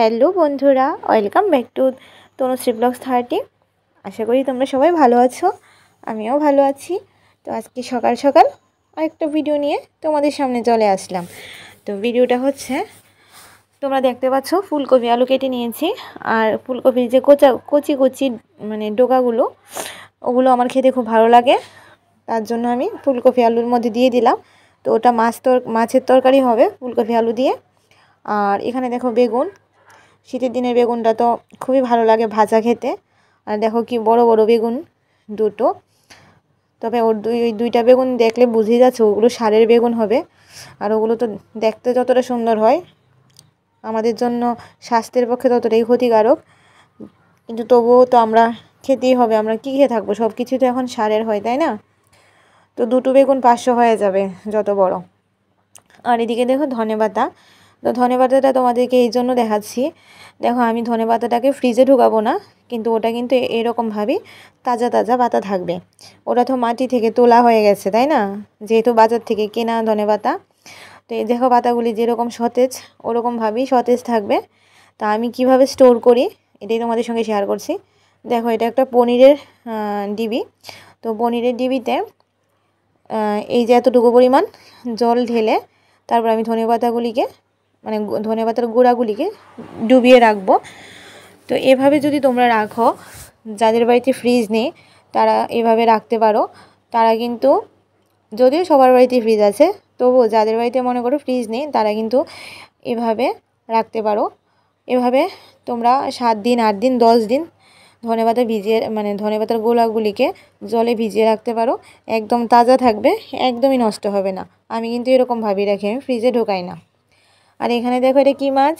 hello বন্ধুরা welcome back to Tanushree blogs thirty আশা করি তোমরা সবাই ভালো আছো আমিও ভালো আছি তো আজকে সকাল সকাল আরেকটা ভিডিও নিয়ে তোমাদের সামনে চলে আসলাম তো ভিডিওটা হচ্ছে তোমরা দেখতে পাচ্ছ ফুলকপি আলু কেটে নিয়েছি আর ফুলকপির যে কোচা কচি কচি মানে ডোকাগুলো ওগুলো আমার খেতে খুব ভালো লাগে তার জন্য আমি ফুলকপি আলুর মধ্যে দিয়ে দিলাম তো ওটা মাছ তর মাছের তরকারি হবে ফুলকপি আলু দিয়ে আর এখানে দেখো বেগুন শীতের দিনের বেগুনটা তো খুবই ভালো লাগে ভাজা খেতে আর দেখো কি বড় বড় বেগুন দুটো তবে ওর দুই দুইটা বেগুন দেখলে বুঝে যাচ্ছে ওগুলো সারের বেগুন হবে আর ওগুলো তো দেখতে যতটা সুন্দর হয় আমাদের জন্য স্বাস্থ্যের পক্ষে ততটাই ক্ষতিকারক কিন্তু তবুও তো আমরা খেতেই হবে আমরা কী খেয়ে থাকবো সব কিছু তো এখন সারের হয় তাই না তো দুটো বেগুন পাঁচশো হয়ে যাবে যত বড় আর এদিকে দেখো ধনে পাতা তো ধনে পাতাটা তোমাদেরকে এই জন্য দেখাচ্ছি দেখো আমি ধনে পাতাটাকে ফ্রিজে ঢুকাবো না কিন্তু ওটা কিন্তু এরকমভাবেই তাজা তাজা পাতা থাকবে ওটা তো মাটি থেকে তোলা হয়ে গেছে তাই না যেহেতু বাজার থেকে কেনা ধনে পাতা তো এই দেখো পাতাগুলি যেরকম সতেজ ওরকমভাবেই সতেজ থাকবে তা আমি কিভাবে স্টোর করি এটাই তোমাদের সঙ্গে শেয়ার করছি দেখো এটা একটা পনিরের ডিবি তো পনিরের ডিবিতে এই যে এতটুকু পরিমাণ জল ঢেলে তারপর আমি ধনে পাতাগুলিকে মানে ধনে পাতার গোড়াগুলিকে ডুবিয়ে রাখবো তো এভাবে যদি তোমরা রাখো যাদের বাড়িতে ফ্রিজ নেই তারা এভাবে রাখতে পারো তারা কিন্তু যদিও সবার বাড়িতে ফ্রিজ আছে তবুও যাদের বাড়িতে মনে করো ফ্রিজ নেই তারা কিন্তু এভাবে রাখতে পারো এভাবে তোমরা সাত দিন আট দিন দশ দিন ধনে পাতা ভিজিয়ে মানে ধনে পাতার গোলাগুলিকে জলে ভিজিয়ে রাখতে পারো একদম তাজা থাকবে একদমই নষ্ট হবে না আমি কিন্তু এরকমভাবেই রাখি আমি ফ্রিজে ঢোকাই না আর এখানে দেখো এটা কী মাছ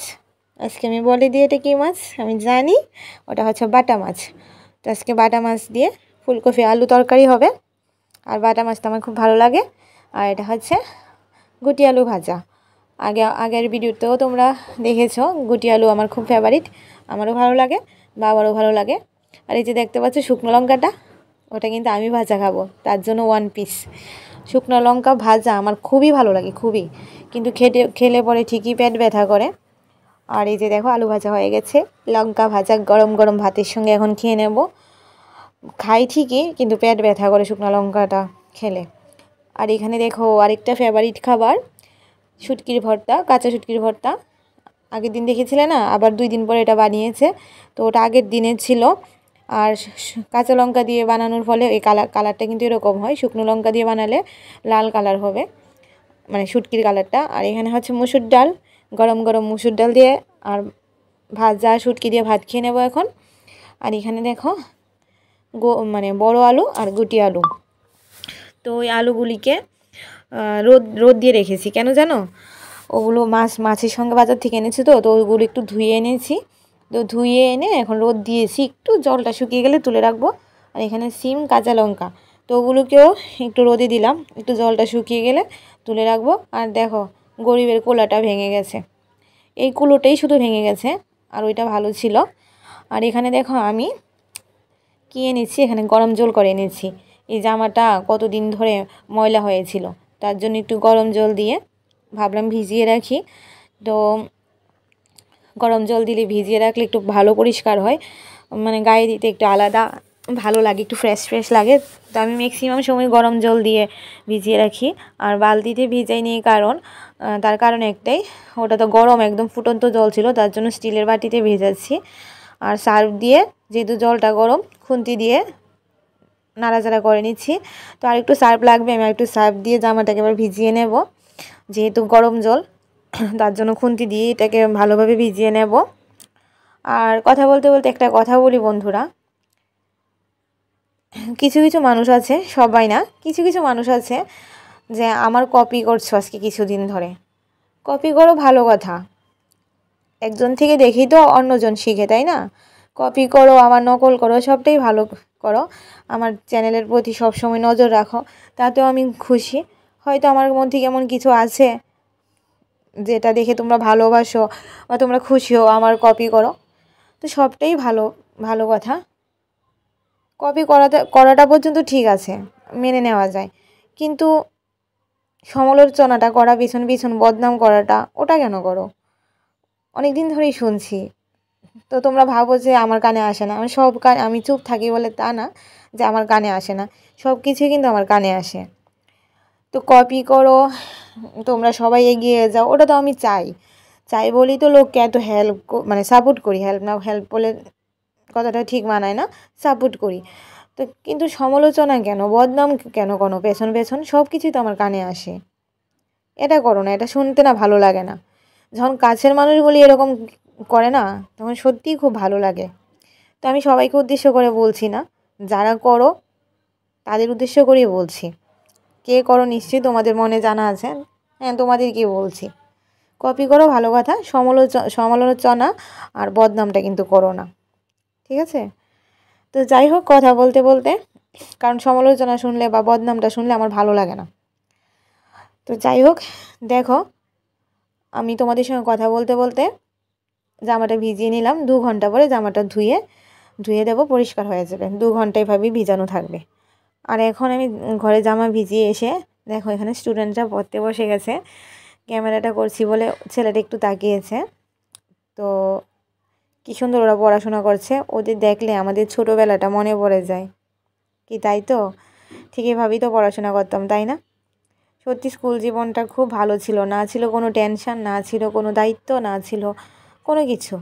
আজকে আমি বলে দিই এটা কী মাছ আমি জানি ওটা হচ্ছে বাটা মাছ তো আজকে বাটা মাছ দিয়ে ফুলকপি আলু তরকারি হবে আর বাটা মাছটা আমার খুব ভালো লাগে আর এটা হচ্ছে গুটি আলু ভাজা আগে আগের ভিডিওতেও তোমরা দেখেছো গুটি আলু আমার খুব ফেভারিট আমারও ভালো লাগে বাবারও ভালো লাগে আর এই যে দেখতে পাচ্ছ শুকনো লঙ্কাটা ওটা কিন্তু আমি ভাজা খাবো তার জন্য ওয়ান পিস শুকনো লঙ্কা ভাজা আমার খুবই ভালো লাগে খুবই কিন্তু খেটে খেলে পরে ঠিকই পেট ব্যথা করে আর এই যে দেখো আলু ভাজা হয়ে গেছে লঙ্কা ভাজা গরম গরম ভাতের সঙ্গে এখন খেয়ে নেব খাই ঠিকই কিন্তু পেট ব্যথা করে শুকনো লঙ্কাটা খেলে আর এখানে দেখো আরেকটা ফেভারিট খাবার শুটকির ভর্তা কাঁচা শুটকির ভর্তা আগের দিন দেখেছিলে না আবার দুই দিন পরে এটা বানিয়েছে তো ওটা আগের দিনে ছিল আর কাঁচা লঙ্কা দিয়ে বানানোর ফলে এই কালার কালারটা কিন্তু এরকম হয় শুকনো লঙ্কা দিয়ে বানালে লাল কালার হবে মানে শুটকির কালারটা আর এখানে হচ্ছে মুসুর ডাল গরম গরম মুসুর ডাল দিয়ে আর ভাজা শুটকি দিয়ে ভাত খেয়ে নেব এখন আর এখানে দেখো গো মানে বড় আলু আর গুটি আলু তো ওই আলুগুলিকে রোদ রোদ দিয়ে রেখেছি কেন জানো ওগুলো মাছ মাছের সঙ্গে বাজার থেকে এনেছি তো তো ওগুলো একটু ধুয়ে এনেছি তো ধুয়ে এনে এখন রোদ দিয়েছি একটু জলটা শুকিয়ে গেলে তুলে রাখবো আর এখানে সিম কাঁচা লঙ্কা তো ওগুলোকেও একটু রোদে দিলাম একটু জলটা শুকিয়ে গেলে তুলে রাখবো আর দেখো গরিবের কোলাটা ভেঙে গেছে এই কুলোটাই শুধু ভেঙে গেছে আর ওইটা ভালো ছিল আর এখানে দেখো আমি কি এনেছি এখানে গরম জল করে এনেছি এই জামাটা কতদিন ধরে ময়লা হয়েছিল তার জন্য একটু গরম জল দিয়ে ভাবলাম ভিজিয়ে রাখি তো গরম জল দিলে ভিজিয়ে রাখলে একটু ভালো পরিষ্কার হয় মানে গায়ে দিতে একটু আলাদা ভালো লাগে একটু ফ্রেশ ফ্রেশ লাগে তো আমি ম্যাক্সিমাম সময় গরম জল দিয়ে ভিজিয়ে রাখি আর বালতিতে ভিজাই নিই কারণ তার কারণ একটাই ওটা তো গরম একদম ফুটন্ত জল ছিল তার জন্য স্টিলের বাটিতে ভেজাচ্ছি আর সার্ফ দিয়ে যেহেতু জলটা গরম খুন্তি দিয়ে নাড়াচাড়া করে নিচ্ছি তো আর একটু সার্ফ লাগবে আমি একটু সার্ফ দিয়ে জামাটাকে এবার ভিজিয়ে নেব যেহেতু গরম জল তার জন্য খুন্তি দিয়ে এটাকে ভালোভাবে ভিজিয়ে নেব আর কথা বলতে বলতে একটা কথা বলি বন্ধুরা কিছু কিছু মানুষ আছে সবাই না কিছু কিছু মানুষ আছে যে আমার কপি করছো আজকে কিছুদিন ধরে কপি করো ভালো কথা একজন থেকে দেখি তো অন্যজন শিখে তাই না কপি করো আমার নকল করো সবটাই ভালো করো আমার চ্যানেলের প্রতি সবসময় নজর রাখো তাতেও আমি খুশি হয়তো আমার মধ্যে কেমন কিছু আছে যেটা দেখে তোমরা ভালোবাসো বা তোমরা খুশি হও আমার কপি করো তো সবটাই ভালো ভালো কথা কপি করাতে করাটা পর্যন্ত ঠিক আছে মেনে নেওয়া যায় কিন্তু সমালোচনাটা করা পিছন পিছন বদনাম করাটা ওটা কেন করো অনেক দিন ধরেই শুনছি তো তোমরা ভাবো যে আমার কানে আসে না আমি সব কানে আমি চুপ থাকি বলে তা না যে আমার কানে আসে না সব কিছুই কিন্তু আমার কানে আসে তো কপি করো তোমরা সবাই এগিয়ে যাও ওটা তো আমি চাই চাই বলেই তো লোককে এত হেল্প মানে সাপোর্ট করি হেল্প না হেল্প বলে কথাটা ঠিক মানায় না সাপোর্ট করি তো কিন্তু সমালোচনা কেন বদনাম কেন কোনো পেছন পেছন সব কিছুই তো আমার কানে আসে এটা করো না এটা শুনতে না ভালো লাগে না যখন কাছের মানুষগুলি এরকম করে না তখন সত্যিই খুব ভালো লাগে তো আমি সবাইকে উদ্দেশ্য করে বলছি না যারা করো তাদের উদ্দেশ্য করেই বলছি কে করো নিশ্চয়ই তোমাদের মনে জানা আছে হ্যাঁ তোমাদেরকে বলছি কপি করো ভালো কথা সমালোচনা সমালোচনা আর বদনামটা কিন্তু করো না ঠিক আছে তো যাই হোক কথা বলতে বলতে কারণ সমালোচনা শুনলে বা বদনামটা শুনলে আমার ভালো লাগে না তো যাই হোক দেখো আমি তোমাদের সঙ্গে কথা বলতে বলতে জামাটা ভিজিয়ে নিলাম দু ঘন্টা পরে জামাটা ধুয়ে ধুয়ে দেবো পরিষ্কার হয়ে যাবে দু ঘন্টায় ভাবি ভিজানো থাকবে আর এখন আমি ঘরে জামা ভিজিয়ে এসে দেখো এখানে স্টুডেন্টরা পড়তে বসে গেছে ক্যামেরাটা করছি বলে ছেলেটা একটু তাকিয়েছে তো কী সুন্দর ওরা পড়াশোনা করছে ওদের দেখলে আমাদের ছোটোবেলাটা মনে পড়ে যায় কি তাই তো ঠিক এভাবেই তো পড়াশোনা করতাম তাই না সত্যি স্কুল জীবনটা খুব ভালো ছিল না ছিল কোনো টেনশান না ছিল কোনো দায়িত্ব না ছিল কোনো কিছু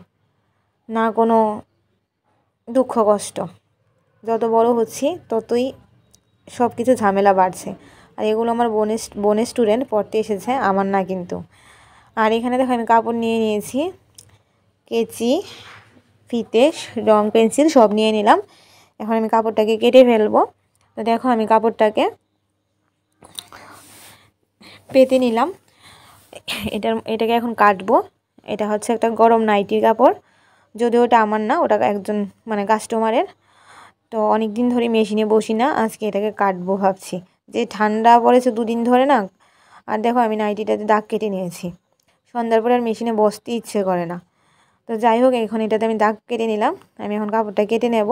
না কোনো দুঃখ কষ্ট যত বড় হচ্ছি ততই সব কিছু ঝামেলা বাড়ছে আর এগুলো আমার বোনের বোনের স্টুডেন্ট পড়তে এসেছে আমার না কিন্তু আর এখানে দেখো আমি কাপড় নিয়ে নিয়েছি কেচি ফিতে রং পেন্সিল সব নিয়ে নিলাম এখন আমি কাপড়টাকে কেটে ফেলবো তো দেখো আমি কাপড়টাকে পেতে নিলাম এটার এটাকে এখন কাটবো এটা হচ্ছে একটা গরম নাইটির কাপড় যদিও ওটা আমার না ওটা একজন মানে কাস্টমারের তো অনেক দিন ধরে মেশিনে বসি না আজকে এটাকে কাটবো ভাবছি যে ঠান্ডা পড়েছে দুদিন ধরে না আর দেখো আমি নাইটিটাতে দাগ কেটে নিয়েছি সন্ধ্যার পরে আর মেশিনে বসতে ইচ্ছে করে না তো যাই হোক এখন এটাতে আমি দাগ কেটে নিলাম আমি এখন কাপড়টা কেটে নেব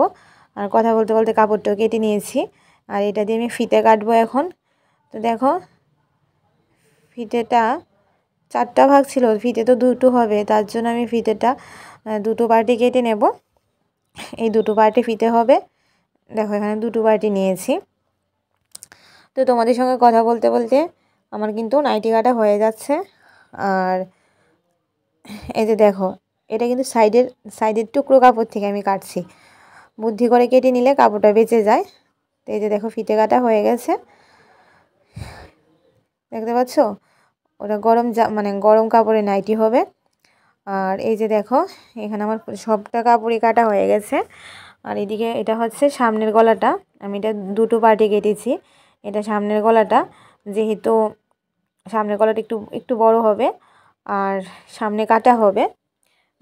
আর কথা বলতে বলতে কাপড়টাও কেটে নিয়েছি আর এটা দিয়ে আমি ফিতে কাটবো এখন তো দেখো ফিতেটা চারটা ভাগ ছিল ফিতে তো দুটো হবে তার জন্য আমি ফিতেটা দুটো পার্টি কেটে নেব এই দুটো পার্টি ফিতে হবে দেখো এখানে দুটো পার্টি নিয়েছি তো তোমাদের সঙ্গে কথা বলতে বলতে আমার কিন্তু নাইটি কাটা হয়ে যাচ্ছে আর এই যে দেখো এটা কিন্তু সাইডের সাইডের টুকরো কাপড় থেকে আমি কাটছি বুদ্ধি করে কেটে নিলে কাপড়টা বেঁচে যায় তো এই যে দেখো ফিতে কাটা হয়ে গেছে দেখতে পাচ্ছ ওটা গরম মানে গরম কাপড়ে নাইটি হবে আর এই যে দেখো এখানে আমার সবটা কাপড়ই কাটা হয়ে গেছে আর এদিকে এটা হচ্ছে সামনের গলাটা আমি এটা দুটো পার্টি কেটেছি এটা সামনের গলাটা যেহেতু সামনের গলাটা একটু একটু বড় হবে আর সামনে কাটা হবে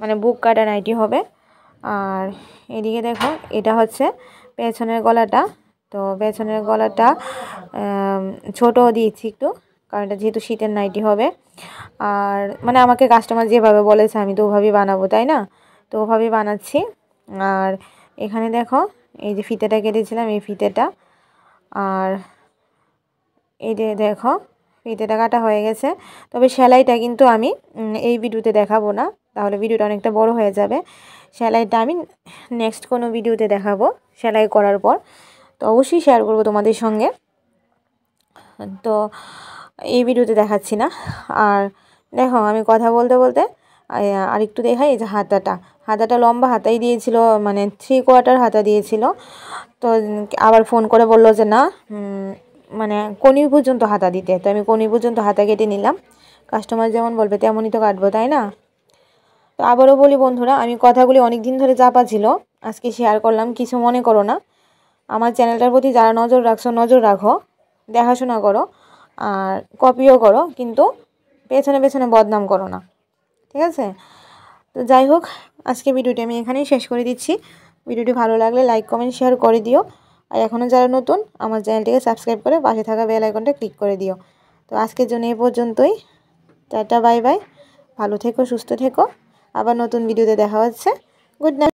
মানে বুক কাটা নাইটি হবে আর এদিকে দেখো এটা হচ্ছে পেছনের গলাটা তো পেছনের গলাটা ছোট দিয়েছি একটু কারণ এটা যেহেতু শীতের নাইটি হবে আর মানে আমাকে কাস্টমার যেভাবে বলেছে আমি তো ওভাবেই বানাবো তাই না তো ওভাবেই বানাচ্ছি আর এখানে দেখো এই যে ফিতেটা কেটেছিলাম এই ফিতেটা আর এই যে দেখো ফিতে টাকাটা হয়ে গেছে তবে সেলাইটা কিন্তু আমি এই ভিডিওতে দেখাবো না তাহলে ভিডিওটা অনেকটা বড় হয়ে যাবে সেলাইটা আমি নেক্সট কোনো ভিডিওতে দেখাবো সেলাই করার পর তো অবশ্যই শেয়ার করব তোমাদের সঙ্গে তো এই ভিডিওতে দেখাচ্ছি না আর দেখো আমি কথা বলতে বলতে আর একটু দেখাই এই যে হাতাটা হাতাটা লম্বা হাতাই দিয়েছিল মানে থ্রি কোয়ার্টার হাতা দিয়েছিল তো আবার ফোন করে বলল যে না মানে কনি পর্যন্ত হাতা দিতে তো আমি কনি পর্যন্ত হাতা কেটে নিলাম কাস্টমার যেমন বলবে তেমনই তো কাটবো তাই না তো আবারও বলি বন্ধুরা আমি কথাগুলি অনেক দিন ধরে চাপা ছিল আজকে শেয়ার করলাম কিছু মনে করো না আমার চ্যানেলটার প্রতি যারা নজর রাখছো নজর রাখো দেখাশোনা করো আর কপিও করো কিন্তু পেছনে পেছনে বদনাম করো না ঠিক আছে তো যাই হোক আজকে ভিডিওটি আমি এখানেই শেষ করে দিচ্ছি ভিডিওটি ভালো লাগলে লাইক কমেন্ট শেয়ার করে দিও আর এখনও যারা নতুন আমার চ্যানেলটিকে সাবস্ক্রাইব করে পাশে থাকা বেল আইকনটা ক্লিক করে দিও তো আজকের জন্য এ পর্যন্তই টাটা বাই বাই ভালো থেকো সুস্থ থেকো আবার নতুন ভিডিওতে দেখা হচ্ছে গুড নাইট